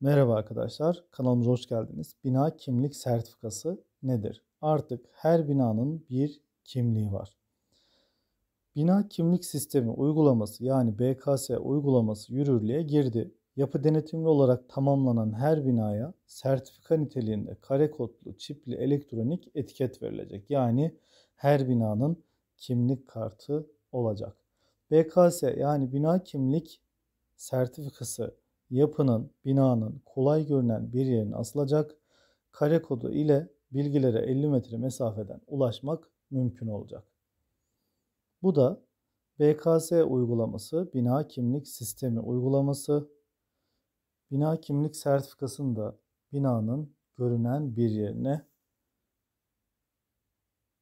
Merhaba arkadaşlar, kanalımıza hoş geldiniz. Bina kimlik sertifikası nedir? Artık her binanın bir kimliği var. Bina kimlik sistemi uygulaması yani BKS uygulaması yürürlüğe girdi. Yapı denetimli olarak tamamlanan her binaya sertifika niteliğinde kare kodlu çipli elektronik etiket verilecek. Yani her binanın kimlik kartı olacak. BKS yani bina kimlik sertifikası yapının, binanın kolay görünen bir yerine asılacak kare kodu ile bilgilere 50 metre mesafeden ulaşmak mümkün olacak. Bu da BKS uygulaması, bina kimlik sistemi uygulaması, bina kimlik sertifikasını da binanın görünen bir yerine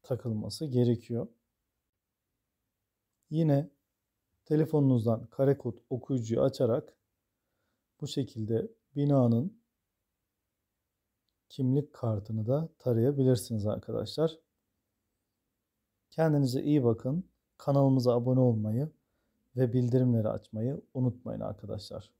takılması gerekiyor. Yine telefonunuzdan kare kod okuyucuyu açarak bu şekilde binanın kimlik kartını da tarayabilirsiniz arkadaşlar. Kendinize iyi bakın. Kanalımıza abone olmayı ve bildirimleri açmayı unutmayın arkadaşlar.